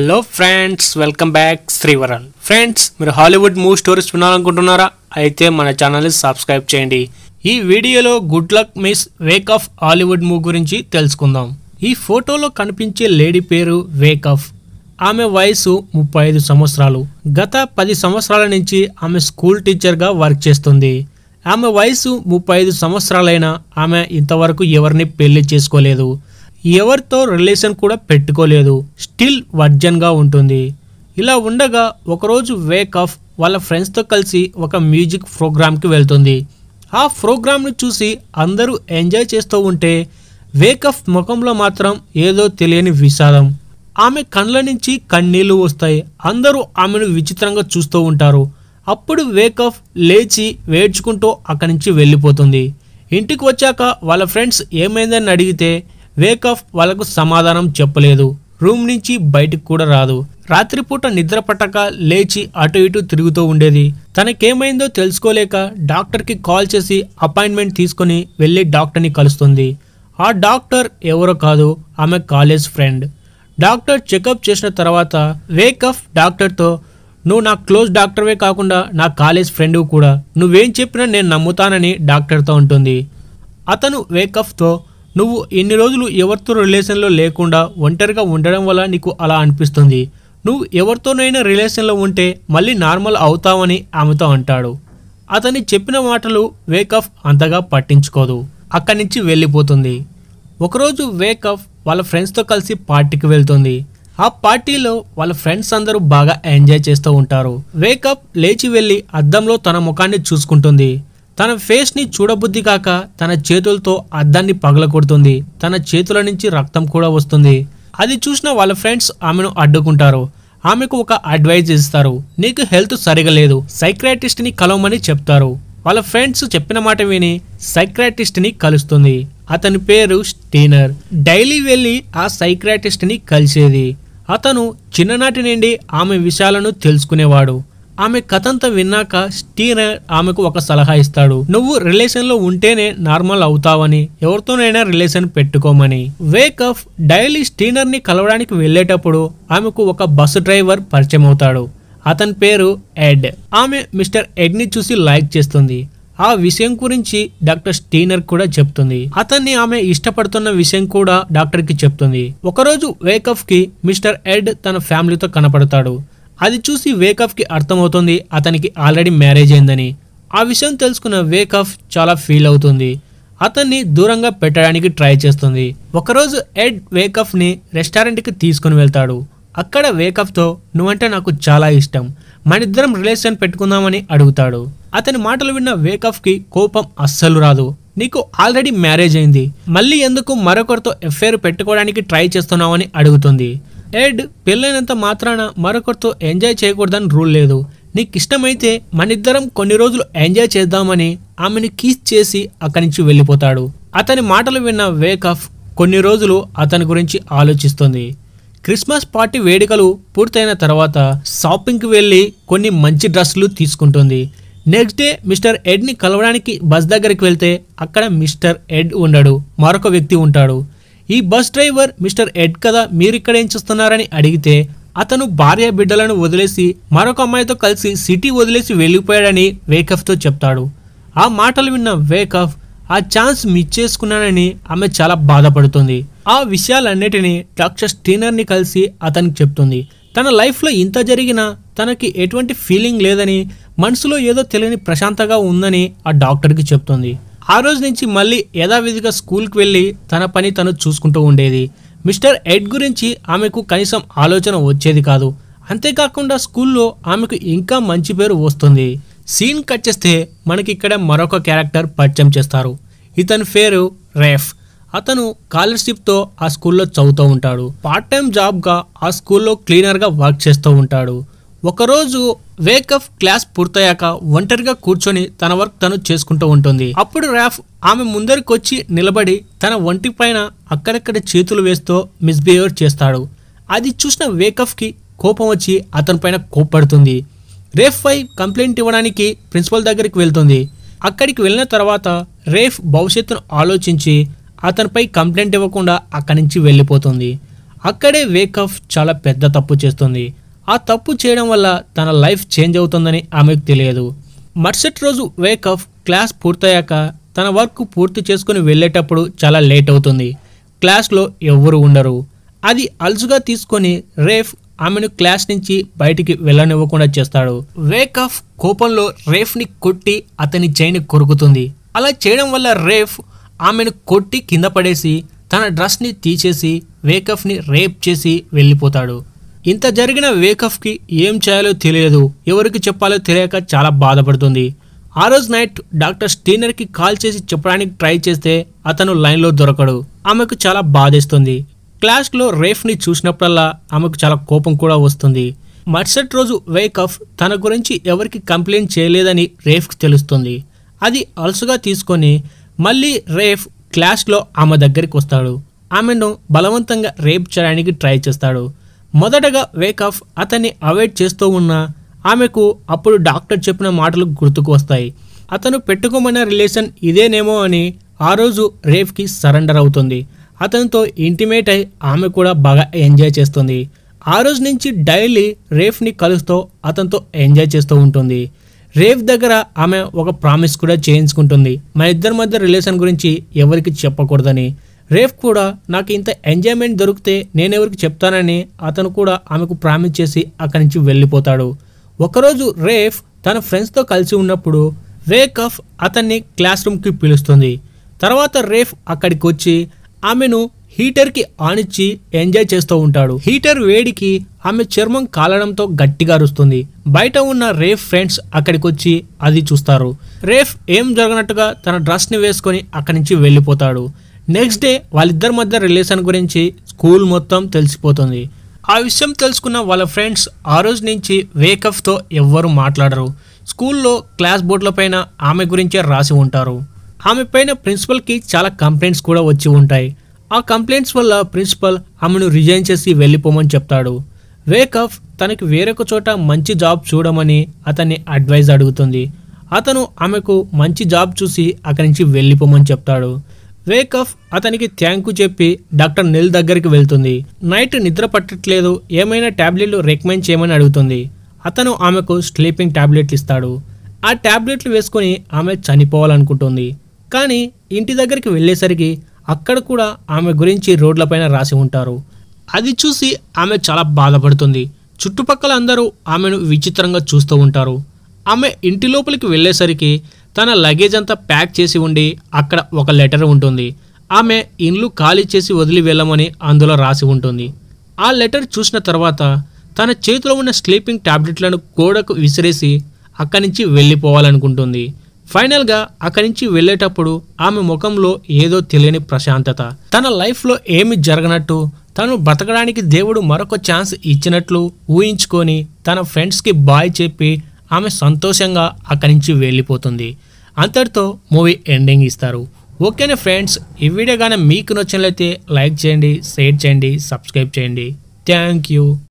hello friends welcome back Srivaran friends మీరు Hollywood movie stories వినాలనుకుంటున్నారా అయితే మన ఛానల్ని సబ్స్క్రైబ్ చేయండి ఈ వీడియోలో good luck miss Wyckoff Hollywood move గురించి తెలుసుకుందాం ఈ ఫోటోలో కనిపించే లేడీ పేరు వేక్ ఆఫ్ ఆమె వయసు ముప్పై ఐదు సంవత్సరాలు గత పది సంవత్సరాల నుంచి ఆమె స్కూల్ టీచర్గా వర్క్ చేస్తుంది ఆమె వయసు ముప్పై ఐదు సంవత్సరాలైనా ఆమె ఇంతవరకు ఎవరిని పెళ్లి చేసుకోలేదు ఎవరితో రిలేషన్ కూడా పెట్టుకోలేదు స్టిల్ వర్జన్గా ఉంటుంది ఇలా ఉండగా ఒకరోజు వేక్ ఆఫ్ వాళ్ళ ఫ్రెండ్స్తో కలిసి ఒక మ్యూజిక్ ప్రోగ్రామ్కి వెళ్తుంది ఆ ప్రోగ్రామ్ను చూసి అందరూ ఎంజాయ్ చేస్తూ ఉంటే వేక్ ఆఫ్ ముఖంలో మాత్రం ఏదో తెలియని విషాదం ఆమె కండ్ల నుంచి కన్నీళ్లు వస్తాయి అందరూ ఆమెను విచిత్రంగా చూస్తూ ఉంటారు అప్పుడు వేక్ ఆఫ్ లేచి వేడ్చుకుంటూ అక్కడి నుంచి వెళ్ళిపోతుంది ఇంటికి వచ్చాక వాళ్ళ ఫ్రెండ్స్ ఏమైందని అడిగితే వేకాఫ్ వాళ్ళకు సమాధానం చెప్పలేదు రూమ్ నుంచి బయటకు కూడా రాదు రాత్రిపూట నిద్ర పట్టక లేచి అటు ఇటు తిరుగుతూ ఉండేది తనకేమైందో తెలుసుకోలేక డాక్టర్కి కాల్ చేసి అపాయింట్మెంట్ తీసుకొని వెళ్ళి డాక్టర్ని కలుస్తుంది ఆ డాక్టర్ ఎవరో కాదు ఆమె కాలేజ్ ఫ్రెండ్ డాక్టర్ చెకప్ చేసిన తర్వాత వేకఫ్ డాక్టర్తో నువ్వు నా క్లోజ్ డాక్టర్వే కాకుండా నా కాలేజ్ ఫ్రెండ్ కూడా నువ్వేం చెప్పినా నేను నమ్ముతానని డాక్టర్తో ఉంటుంది అతను వేకఫ్తో నువ్వు ఎన్ని రోజులు ఎవరితో రిలేషన్లో లేకుండా ఒంటరిగా ఉండడం వల్ల నీకు అలా అనిపిస్తుంది నువ్వు ఎవరితోనైనా రిలేషన్లో ఉంటే మళ్ళీ నార్మల్ అవుతావని ఆమెతో అంటాడు అతని చెప్పిన మాటలు వేకఫ్ అంతగా పట్టించుకోదు అక్కడి నుంచి వెళ్ళిపోతుంది ఒకరోజు వేకఫ్ వాళ్ళ ఫ్రెండ్స్తో కలిసి పార్టీకి వెళ్తుంది ఆ పార్టీలో వాళ్ళ ఫ్రెండ్స్ అందరూ బాగా ఎంజాయ్ చేస్తూ ఉంటారు వేకప్ లేచి వెళ్ళి అద్దంలో తన ముఖాన్ని చూసుకుంటుంది తన ఫేస్ని చూడబుద్ధి కాక తన చేతులతో అద్దాన్ని పగలకొడుతుంది తన చేతుల నుంచి రక్తం కూడా వస్తుంది అది చూసిన వాళ్ళ ఫ్రెండ్స్ ఆమెను అడ్డుకుంటారు ఆమెకు ఒక అడ్వైజ్ ఇస్తారు నీకు హెల్త్ సరిగా లేదు సైక్రాటిస్ట్ని కలవమని చెప్తారు వాళ్ళ ఫ్రెండ్స్ చెప్పిన మాట విని సైక్రాటిస్ట్ని కలుస్తుంది అతని పేరు స్టీనర్ డైలీ వెళ్ళి ఆ సైక్రాటిస్ట్ని కలిసేది అతను చిన్ననాటి నుండి ఆమె విషయాలను తెలుసుకునేవాడు ఆమె కథంత విన్నాక స్టీన్ ఆమెకు ఒక సలహా ఇస్తాడు నువ్వు రిలేషన్ లో ఉంటేనే నార్మల్ అవుతావని ఎవరితోనైనా రిలేషన్ పెట్టుకోమని వేకఫ్ డైలీ స్టీనర్ ని కలవడానికి వెళ్లేటప్పుడు ఆమెకు ఒక బస్సు డ్రైవర్ పరిచయం అవుతాడు అతని పేరు ఎడ్ ఆమె మిస్టర్ ఎడ్ ని చూసి లైక్ చేస్తుంది ఆ విషయం గురించి డాక్టర్ స్టీనర్ కూడా చెప్తుంది అతన్ని ఆమె ఇష్టపడుతున్న విషయం కూడా డాక్టర్ కి చెప్తుంది ఒకరోజు వేకఫ్ కి మిస్టర్ ఎడ్ తన ఫ్యామిలీతో కనపడతాడు అది చూసి వేకఫ్కి అర్థమవుతుంది అతనికి ఆల్రెడీ మ్యారేజ్ అయిందని ఆ విషయం తెలుసుకున్న వేకఫ్ చాలా ఫీల్ అవుతుంది అతన్ని దూరంగా పెట్టడానికి ట్రై చేస్తుంది ఒకరోజు ఎడ్ వేకఫ్ని రెస్టారెంట్కి తీసుకుని వెళ్తాడు అక్కడ వేకఫ్తో నువ్వంటే నాకు చాలా ఇష్టం మన ఇద్దరం రిలేషన్ పెట్టుకుందామని అడుగుతాడు అతని మాటలు విన్న వేకఫ్కి కోపం అస్సలు రాదు నీకు ఆల్రెడీ మ్యారేజ్ అయింది మళ్ళీ ఎందుకు మరొకరితో ఎఫ్ఐఆర్ పెట్టుకోవడానికి ట్రై చేస్తున్నావని అడుగుతుంది ఎడ్ పెళ్ళైనంత మాత్రాన మరొకరితో ఎంజాయ్ చేయకూడదని రూల్ లేదు నీకు ఇష్టమైతే మనిద్దరం కొన్ని రోజులు ఎంజాయ్ చేద్దామని ఆమెను కీస్ చేసి అక్కడి నుంచి వెళ్ళిపోతాడు అతని మాటలు విన్న వేకఫ్ కొన్ని రోజులు అతని గురించి ఆలోచిస్తుంది క్రిస్మస్ పార్టీ వేడుకలు పూర్తయిన తర్వాత షాపింగ్కి వెళ్ళి కొన్ని మంచి డ్రెస్సులు తీసుకుంటుంది నెక్స్ట్ డే మిస్టర్ ఎడ్ని కలవడానికి బస్ దగ్గరికి వెళ్తే అక్కడ మిస్టర్ ఎడ్ ఉండడు మరొక వ్యక్తి ఉంటాడు ఈ బస్ డ్రైవర్ మిస్టర్ ఎడ్ కదా ఏం చూస్తున్నారని అడిగితే అతను భార్య బిడ్డలను వదిలేసి మరొక అమ్మాయితో కలిసి సిటీ వదిలేసి వెళ్ళిపోయాడని వేకఫ్తో చెప్తాడు ఆ మాటలు విన్న వేకఫ్ ఆ ఛాన్స్ మిస్ చేసుకున్నానని ఆమె చాలా బాధపడుతుంది ఆ విషయాలన్నిటినీ డాక్టర్ స్టీనర్ని కలిసి అతనికి చెప్తుంది తన లైఫ్లో ఇంత జరిగినా తనకి ఎటువంటి ఫీలింగ్ లేదని మనసులో ఏదో తెలియని ప్రశాంతగా ఉందని ఆ డాక్టర్కి చెప్తుంది ఆ రోజు నుంచి మళ్ళీ యథావిధిగా స్కూల్కి వెళ్ళి తన పని తను చూసుకుంటూ ఉండేది మిస్టర్ ఎడ్ గురించి ఆమెకు కనీసం ఆలోచన వచ్చేది కాదు అంతేకాకుండా స్కూల్లో ఆమెకు ఇంకా మంచి పేరు వస్తుంది సీన్ కట్ చేస్తే మనకి ఇక్కడ మరొక క్యారెక్టర్ పరిచయం చేస్తారు ఇతని పేరు రేఫ్ అతను స్కాలర్షిప్తో ఆ స్కూల్లో చదువుతూ ఉంటాడు పార్ట్ టైం జాబ్గా ఆ స్కూల్లో క్లీనర్గా వర్క్ చేస్తూ ఉంటాడు ఒకరోజు వేకఫ్ క్లాస్ పూర్తయ్యాక ఒంటరిగా కూర్చొని తన వర్క్ తను చేసుకుంటూ ఉంటుంది అప్పుడు రాఫ్ ఆమె ముందరికొచ్చి నిలబడి తన ఒంటి పైన అక్కడక్కడ చేతులు వేస్తూ మిస్బిహేవ్ చేస్తాడు అది చూసిన వేకఫ్కి కోపం వచ్చి అతనిపైన కోప్పడుతుంది రేఫ్పై కంప్లైంట్ ఇవ్వడానికి ప్రిన్సిపల్ దగ్గరికి వెళ్తుంది అక్కడికి వెళ్ళిన తర్వాత రేఫ్ భవిష్యత్తును ఆలోచించి అతనిపై కంప్లైంట్ ఇవ్వకుండా అక్కడి నుంచి వెళ్ళిపోతుంది అక్కడే వేకఫ్ చాలా పెద్ద తప్పు చేస్తుంది ఆ తప్పు చేయడం వల్ల తన లైఫ్ చేంజ్ అవుతుందని ఆమెకు తెలియదు మరుసటి రోజు వేకఫ్ క్లాస్ పూర్తయ్యాక తన వర్క్ పూర్తి చేసుకుని వెళ్ళేటప్పుడు చాలా లేట్ అవుతుంది క్లాస్లో ఎవ్వరు ఉండరు అది అలుసుగా తీసుకొని రేఫ్ ఆమెను క్లాస్ నుంచి బయటికి వెళ్ళనివ్వకుండా చేస్తాడు వేకఫ్ కోపంలో రేఫ్ని కొట్టి అతని చైన్ కొరుకుతుంది అలా చేయడం వల్ల రేఫ్ ఆమెను కొట్టి కింద పడేసి తన డ్రెస్ని తీసేసి వేకఫ్ని రేప్ చేసి వెళ్ళిపోతాడు ఇంత జరిగిన వేకఫ్కి ఏం చేయాలో తెలియదు ఎవరికి చెప్పాలో తెలియక చాలా బాధపడుతుంది ఆ రోజు నైట్ డాక్టర్ స్టీనర్కి కాల్ చేసి చెప్పడానికి ట్రై చేస్తే అతను లైన్లో దొరకడు ఆమెకు చాలా బాధేస్తుంది క్లాస్లో రేఫ్ని చూసినప్పుడల్లా ఆమెకు చాలా కోపం కూడా వస్తుంది మరుసటి రోజు వేకఫ్ తన గురించి ఎవరికి కంప్లైంట్ చేయలేదని రేఫ్కి తెలుస్తుంది అది అలసుగా తీసుకొని మళ్ళీ రేఫ్ క్లాస్లో ఆమె దగ్గరికి వస్తాడు ఆమెను బలవంతంగా రేప్ చేయడానికి ట్రై చేస్తాడు మొదటగా వేకాఫ్ అతన్ని అవాయిడ్ చేస్తూ ఉన్న ఆమెకు అప్పుడు డాక్టర్ చెప్పిన మాటలు గుర్తుకు వస్తాయి అతను పెట్టుకోమన్న రిలేషన్ ఇదేనేమో అని ఆ రోజు రేఫ్కి సరెండర్ అవుతుంది అతనితో ఇంటిమేట్ అయి ఆమె కూడా బాగా ఎంజాయ్ చేస్తుంది ఆ రోజు నుంచి డైలీ రేఫ్ని కలుస్తూ అతనితో ఎంజాయ్ చేస్తూ ఉంటుంది రేఫ్ దగ్గర ఆమె ఒక ప్రామిస్ కూడా చేయించుకుంటుంది మా ఇద్దరి మధ్య రిలేషన్ గురించి ఎవరికి చెప్పకూడదని రేఫ్ కూడా నాకు ఇంత ఎంజాయ్మెంట్ దొరికితే నేనెవరికి చెప్తానని అతను కూడా ఆమెకు ప్రామిస్ చేసి అక్కడి నుంచి వెళ్ళిపోతాడు ఒకరోజు రేఫ్ తన ఫ్రెండ్స్తో కలిసి ఉన్నప్పుడు రే ఆఫ్ అతన్ని క్లాస్ రూమ్కి పిలుస్తుంది తర్వాత రేఫ్ అక్కడికి వచ్చి ఆమెను హీటర్కి ఆన్ ఇచ్చి ఎంజాయ్ చేస్తూ ఉంటాడు హీటర్ వేడికి ఆమె చర్మం కాలడంతో గట్టిగా అరుస్తుంది బయట ఉన్న రేఫ్ ఫ్రెండ్స్ అక్కడికి వచ్చి అది చూస్తారు రేఫ్ ఏం జరగనట్టుగా తన డ్రెస్ని వేసుకొని అక్కడి నుంచి వెళ్ళిపోతాడు నెక్స్ట్ డే వాళ్ళిద్దరి మధ్య రిలేషన్ గురించి స్కూల్ మొత్తం తెలిసిపోతుంది ఆ విషయం తెలుసుకున్న వాళ్ళ ఫ్రెండ్స్ ఆ రోజు నుంచి వేకఫ్తో ఎవ్వరూ మాట్లాడరు స్కూల్లో క్లాస్ బోర్డుల పైన ఆమె గురించే రాసి ఉంటారు ఆమె పైన ప్రిన్సిపల్కి చాలా కంప్లైంట్స్ కూడా వచ్చి ఉంటాయి ఆ కంప్లైంట్స్ వల్ల ప్రిన్సిపల్ ఆమెను రిజైన్ చేసి వెళ్ళిపోమని చెప్తాడు వేకఫ్ తనకి వేరొక చోట మంచి జాబ్ చూడమని అతన్ని అడ్వైజ్ అడుగుతుంది అతను ఆమెకు మంచి జాబ్ చూసి అక్కడి నుంచి వెళ్ళిపోమని చెప్తాడు వేకఫ్ అతనికి థ్యాంక్ చెప్పి డాక్టర్ నిల్ దగ్గరికి వెళ్తుంది నైట్ నిద్ర పట్టట్లేదు ఏమైనా ట్యాబ్లెట్లు రికమెండ్ చేయమని అడుగుతుంది అతను ఆమెకు స్లీపింగ్ ట్యాబ్లెట్లు ఇస్తాడు ఆ ట్యాబ్లెట్లు వేసుకొని ఆమె చనిపోవాలనుకుంటుంది కానీ ఇంటి దగ్గరికి వెళ్ళేసరికి అక్కడ కూడా ఆమె గురించి రోడ్లపైన రాసి ఉంటారు అది చూసి ఆమె చాలా బాధపడుతుంది చుట్టుపక్కల అందరూ ఆమెను విచిత్రంగా చూస్తూ ఉంటారు ఆమె ఇంటి లోపలికి వెళ్ళేసరికి తన లగేజ్ అంతా ప్యాక్ చేసి ఉండి అక్కడ ఒక లెటర్ ఉంటుంది ఆమె ఇండ్లు ఖాళీ చేసి వదిలి వెళ్ళమని అందులో రాసి ఉంటుంది ఆ లెటర్ చూసిన తర్వాత తన చేతిలో ఉన్న స్లీపింగ్ ట్యాబ్లెట్లను గోడకు విసిరేసి అక్కడి నుంచి వెళ్ళిపోవాలనుకుంటుంది ఫైనల్గా అక్కడి నుంచి వెళ్ళేటప్పుడు ఆమె ముఖంలో ఏదో తెలియని ప్రశాంతత తన లైఫ్లో ఏమి జరగనట్టు తను బ్రతకడానికి దేవుడు మరొక ఛాన్స్ ఇచ్చినట్లు ఊహించుకొని తన ఫ్రెండ్స్కి బాయ్ చెప్పి ఆమె సంతోషంగా అక్కడి నుంచి వెళ్ళిపోతుంది అంతటితో మూవీ ఎండింగ్ ఇస్తారు ఓకేనే ఫ్రెండ్స్ ఈ వీడియో కానీ మీకు నచ్చినట్లయితే లైక్ చేయండి షేర్ చేయండి సబ్స్క్రైబ్ చేయండి థ్యాంక్ యూ